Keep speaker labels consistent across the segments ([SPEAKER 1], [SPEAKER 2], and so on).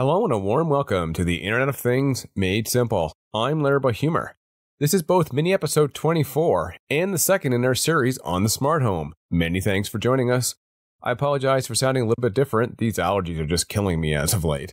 [SPEAKER 1] Hello and a warm welcome to the Internet of Things Made Simple. I'm Larry Humor. This is both mini episode 24 and the second in our series on the smart home. Many thanks for joining us. I apologize for sounding a little bit different. These allergies are just killing me as of late.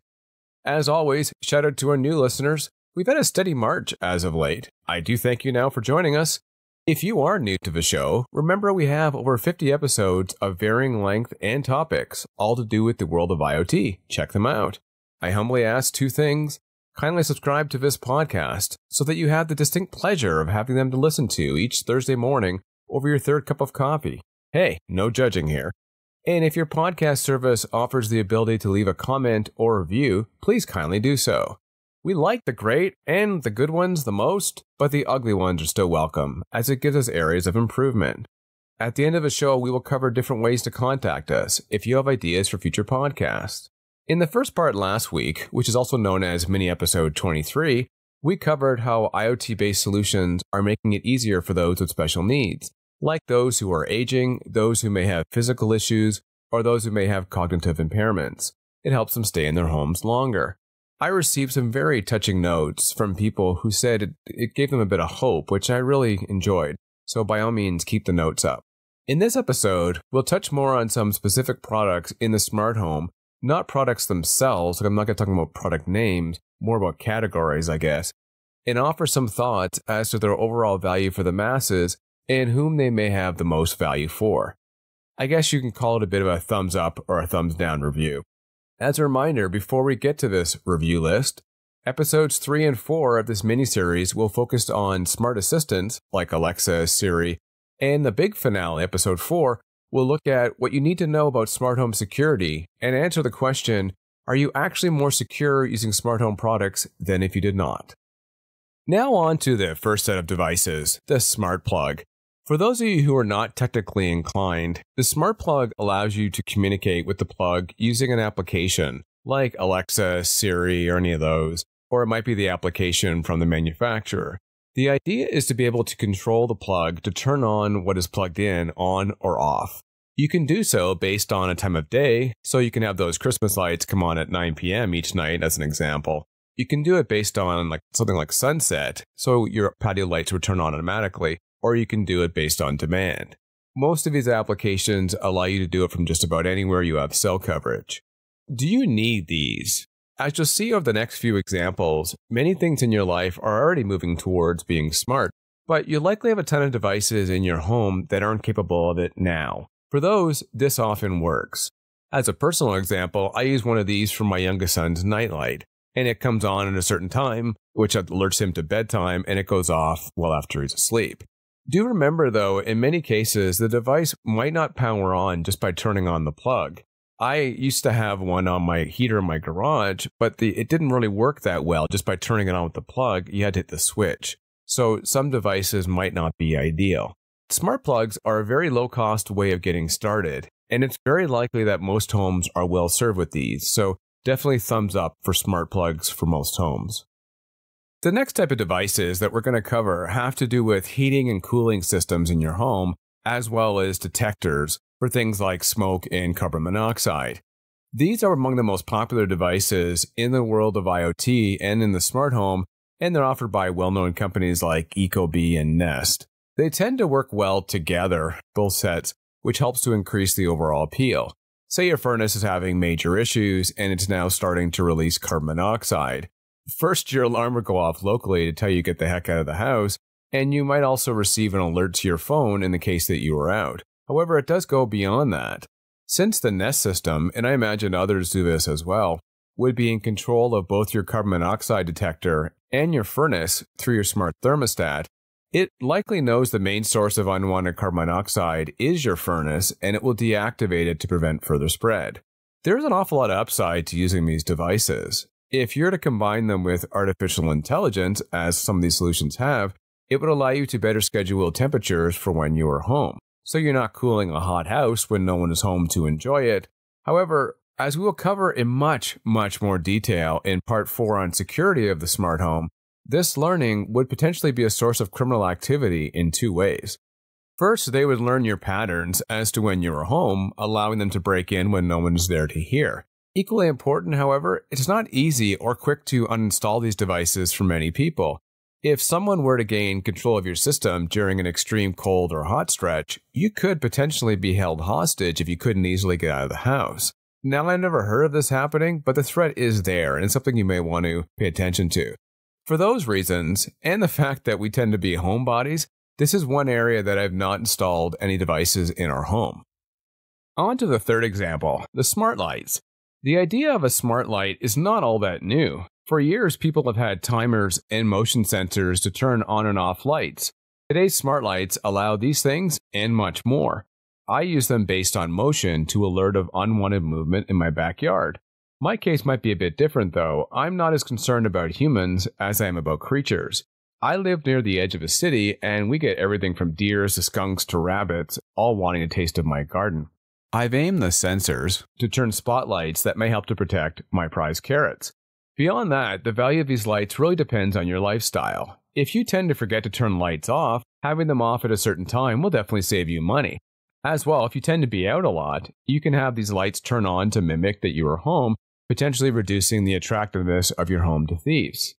[SPEAKER 1] As always, shout out to our new listeners. We've had a steady march as of late. I do thank you now for joining us. If you are new to the show, remember we have over 50 episodes of varying length and topics, all to do with the world of IoT. Check them out. I humbly ask two things. Kindly subscribe to this podcast so that you have the distinct pleasure of having them to listen to each Thursday morning over your third cup of coffee. Hey, no judging here. And if your podcast service offers the ability to leave a comment or review, please kindly do so. We like the great and the good ones the most, but the ugly ones are still welcome, as it gives us areas of improvement. At the end of the show, we will cover different ways to contact us if you have ideas for future podcasts. In the first part last week, which is also known as mini episode 23, we covered how IoT based solutions are making it easier for those with special needs, like those who are aging, those who may have physical issues, or those who may have cognitive impairments. It helps them stay in their homes longer. I received some very touching notes from people who said it, it gave them a bit of hope, which I really enjoyed. So, by all means, keep the notes up. In this episode, we'll touch more on some specific products in the smart home not products themselves. Like I'm not talking about product names, more about categories, I guess, and offer some thoughts as to their overall value for the masses and whom they may have the most value for. I guess you can call it a bit of a thumbs up or a thumbs down review. As a reminder, before we get to this review list, episodes 3 and 4 of this miniseries will focus on smart assistants like Alexa, Siri, and the big finale, episode 4, we'll look at what you need to know about smart home security and answer the question are you actually more secure using smart home products than if you did not? Now, on to the first set of devices the smart plug. For those of you who are not technically inclined, the smart plug allows you to communicate with the plug using an application like Alexa, Siri, or any of those, or it might be the application from the manufacturer. The idea is to be able to control the plug to turn on what is plugged in on or off. You can do so based on a time of day, so you can have those Christmas lights come on at 9 p.m. each night as an example. You can do it based on like something like sunset, so your patio lights would turn on automatically, or you can do it based on demand. Most of these applications allow you to do it from just about anywhere you have cell coverage. Do you need these? As you'll see over the next few examples, many things in your life are already moving towards being smart, but you likely have a ton of devices in your home that aren't capable of it now. For those, this often works. As a personal example, I use one of these for my youngest son's nightlight, and it comes on at a certain time, which alerts him to bedtime, and it goes off well after he's asleep. Do remember, though, in many cases, the device might not power on just by turning on the plug. I used to have one on my heater in my garage, but the it didn't really work that well. Just by turning it on with the plug, you had to hit the switch. So some devices might not be ideal. Smart plugs are a very low cost way of getting started, and it's very likely that most homes are well served with these. So definitely thumbs up for smart plugs for most homes. The next type of devices that we're going to cover have to do with heating and cooling systems in your home, as well as detectors for things like smoke and carbon monoxide. These are among the most popular devices in the world of IoT and in the smart home, and they're offered by well known companies like Ecobee and Nest. They tend to work well together, both sets, which helps to increase the overall appeal. Say your furnace is having major issues and it's now starting to release carbon monoxide. First, your alarm will go off locally to tell you get the heck out of the house, and you might also receive an alert to your phone in the case that you are out. However, it does go beyond that. Since the Nest system, and I imagine others do this as well, would be in control of both your carbon monoxide detector and your furnace through your smart thermostat, it likely knows the main source of unwanted carbon monoxide is your furnace and it will deactivate it to prevent further spread. There's an awful lot of upside to using these devices. If you're to combine them with artificial intelligence, as some of these solutions have, it would allow you to better schedule temperatures for when you are home so you're not cooling a hot house when no one is home to enjoy it. However, as we will cover in much, much more detail in part 4 on security of the smart home, this learning would potentially be a source of criminal activity in two ways. First, they would learn your patterns as to when you are home, allowing them to break in when no one is there to hear. Equally important, however, it's not easy or quick to uninstall these devices for many people. If someone were to gain control of your system during an extreme cold or hot stretch, you could potentially be held hostage if you couldn't easily get out of the house. Now, I never heard of this happening, but the threat is there and it's something you may want to pay attention to. For those reasons, and the fact that we tend to be homebodies, this is one area that I've not installed any devices in our home. On to the third example, the smart lights. The idea of a smart light is not all that new. For years, people have had timers and motion sensors to turn on and off lights. Today's smart lights allow these things and much more. I use them based on motion to alert of unwanted movement in my backyard. My case might be a bit different though. I'm not as concerned about humans as I am about creatures. I live near the edge of a city and we get everything from deers to skunks to rabbits, all wanting a taste of my garden. I've aimed the sensors to turn spotlights that may help to protect my prize carrots. Beyond that, the value of these lights really depends on your lifestyle. If you tend to forget to turn lights off, having them off at a certain time will definitely save you money. As well, if you tend to be out a lot, you can have these lights turn on to mimic that you are home, potentially reducing the attractiveness of your home to thieves.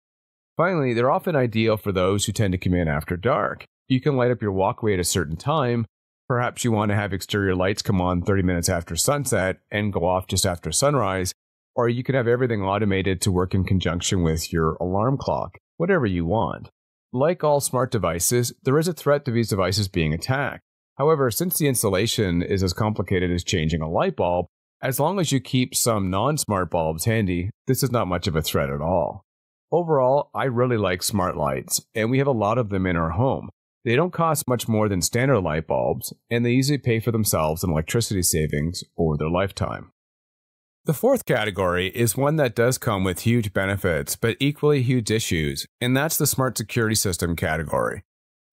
[SPEAKER 1] Finally, they're often ideal for those who tend to come in after dark. You can light up your walkway at a certain time. Perhaps you want to have exterior lights come on 30 minutes after sunset and go off just after sunrise or you could have everything automated to work in conjunction with your alarm clock, whatever you want. Like all smart devices, there is a threat to these devices being attacked. However, since the installation is as complicated as changing a light bulb, as long as you keep some non smart bulbs handy, this is not much of a threat at all. Overall, I really like smart lights, and we have a lot of them in our home. They don't cost much more than standard light bulbs, and they usually pay for themselves in electricity savings or their lifetime. The fourth category is one that does come with huge benefits, but equally huge issues, and that's the smart security system category.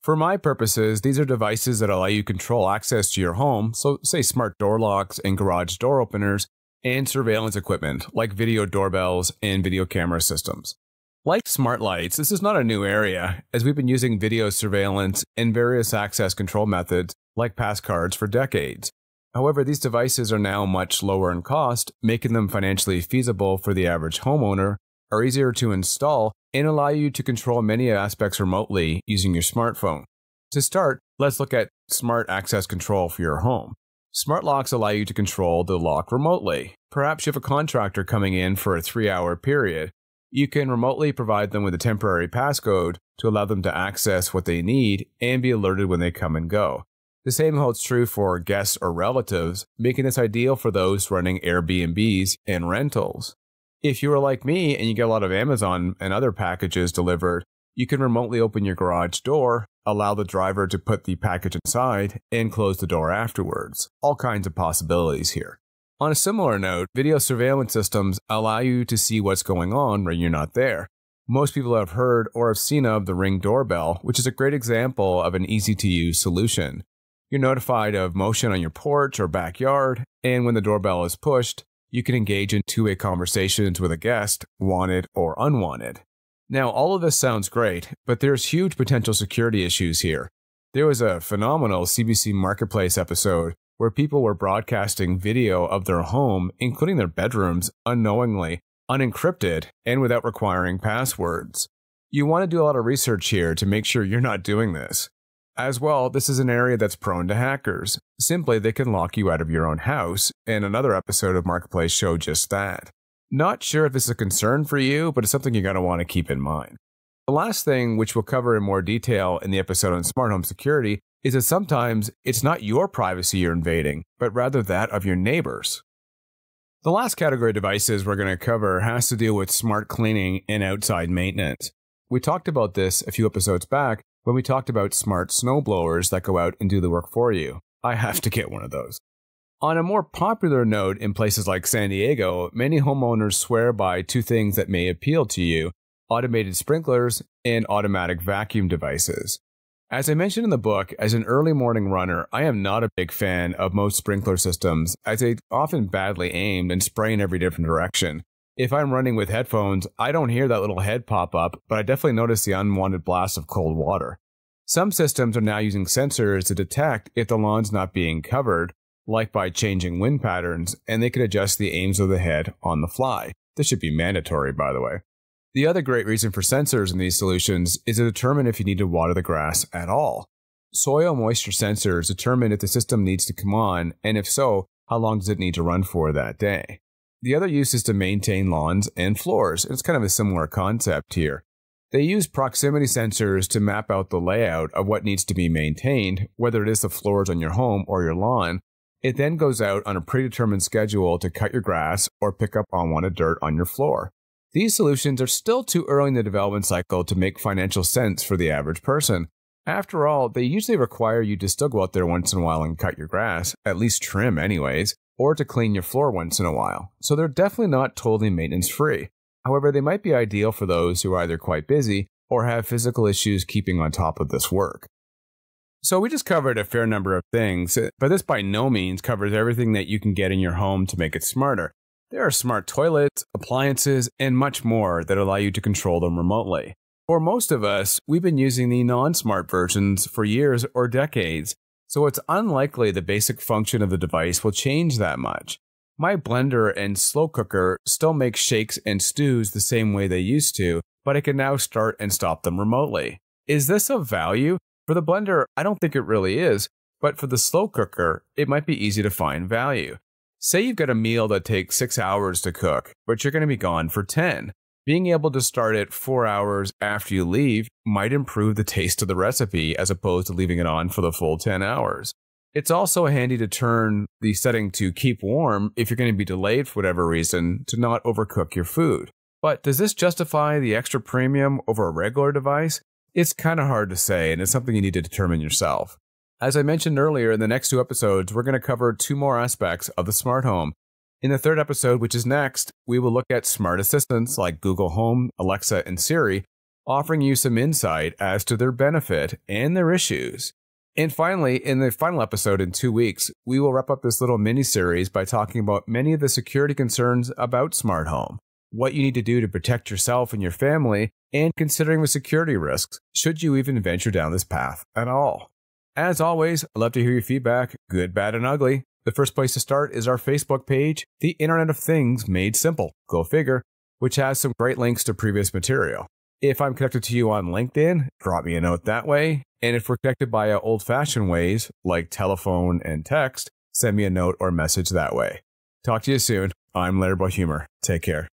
[SPEAKER 1] For my purposes, these are devices that allow you control access to your home, so say smart door locks and garage door openers, and surveillance equipment like video doorbells and video camera systems. Like smart lights, this is not a new area, as we've been using video surveillance and various access control methods like passcards for decades. However, these devices are now much lower in cost, making them financially feasible for the average homeowner, are easier to install, and allow you to control many aspects remotely using your smartphone. To start, let's look at smart access control for your home. Smart locks allow you to control the lock remotely. Perhaps you have a contractor coming in for a three hour period. You can remotely provide them with a temporary passcode to allow them to access what they need and be alerted when they come and go. The same holds true for guests or relatives, making this ideal for those running Airbnbs and rentals. If you are like me and you get a lot of Amazon and other packages delivered, you can remotely open your garage door, allow the driver to put the package inside, and close the door afterwards. All kinds of possibilities here. On a similar note, video surveillance systems allow you to see what's going on when you're not there. Most people have heard or have seen of the Ring doorbell, which is a great example of an easy to use solution. You're notified of motion on your porch or backyard, and when the doorbell is pushed, you can engage in two way conversations with a guest, wanted or unwanted. Now, all of this sounds great, but there's huge potential security issues here. There was a phenomenal CBC Marketplace episode where people were broadcasting video of their home, including their bedrooms, unknowingly, unencrypted, and without requiring passwords. You want to do a lot of research here to make sure you're not doing this. As well, this is an area that's prone to hackers. Simply, they can lock you out of your own house, and another episode of Marketplace showed just that. Not sure if this is a concern for you, but it's something you're going to want to keep in mind. The last thing, which we'll cover in more detail in the episode on smart home security, is that sometimes it's not your privacy you're invading, but rather that of your neighbors. The last category of devices we're going to cover has to deal with smart cleaning and outside maintenance. We talked about this a few episodes back, when we talked about smart snowblowers that go out and do the work for you. I have to get one of those. On a more popular note, in places like San Diego, many homeowners swear by two things that may appeal to you automated sprinklers and automatic vacuum devices. As I mentioned in the book, as an early morning runner, I am not a big fan of most sprinkler systems, as they often badly aimed and spray in every different direction if I'm running with headphones, I don't hear that little head pop up, but I definitely notice the unwanted blast of cold water. Some systems are now using sensors to detect if the lawn's not being covered, like by changing wind patterns, and they can adjust the aims of the head on the fly. This should be mandatory, by the way. The other great reason for sensors in these solutions is to determine if you need to water the grass at all. Soil moisture sensors determine if the system needs to come on, and if so, how long does it need to run for that day. The other use is to maintain lawns and floors. It's kind of a similar concept here. They use proximity sensors to map out the layout of what needs to be maintained, whether it is the floors on your home or your lawn. It then goes out on a predetermined schedule to cut your grass or pick up unwanted dirt on your floor. These solutions are still too early in the development cycle to make financial sense for the average person. After all, they usually require you to still go out there once in a while and cut your grass, at least trim, anyways or to clean your floor once in a while, so they're definitely not totally maintenance free. However, they might be ideal for those who are either quite busy or have physical issues keeping on top of this work. So, we just covered a fair number of things, but this by no means covers everything that you can get in your home to make it smarter. There are smart toilets, appliances, and much more that allow you to control them remotely. For most of us, we've been using the non smart versions for years or decades, so it's unlikely the basic function of the device will change that much. My blender and slow cooker still make shakes and stews the same way they used to, but I can now start and stop them remotely. Is this of value? For the blender, I don't think it really is, but for the slow cooker, it might be easy to find value. Say you've got a meal that takes 6 hours to cook, but you're going to be gone for 10 being able to start it four hours after you leave might improve the taste of the recipe as opposed to leaving it on for the full 10 hours. It's also handy to turn the setting to keep warm if you're going to be delayed for whatever reason to not overcook your food. But does this justify the extra premium over a regular device? It's kind of hard to say, and it's something you need to determine yourself. As I mentioned earlier, in the next two episodes, we're going to cover two more aspects of the smart home in the third episode, which is next, we will look at smart assistants like Google Home, Alexa, and Siri, offering you some insight as to their benefit and their issues. And finally, in the final episode in two weeks, we will wrap up this little mini series by talking about many of the security concerns about smart home, what you need to do to protect yourself and your family, and considering the security risks should you even venture down this path at all. As always, I'd love to hear your feedback, good, bad, and ugly. The first place to start is our Facebook page, The Internet of Things Made Simple, go figure, which has some great links to previous material. If I'm connected to you on LinkedIn, drop me a note that way. And if we're connected by old fashioned ways like telephone and text, send me a note or message that way. Talk to you soon. I'm Larry Boy Humor. Take care.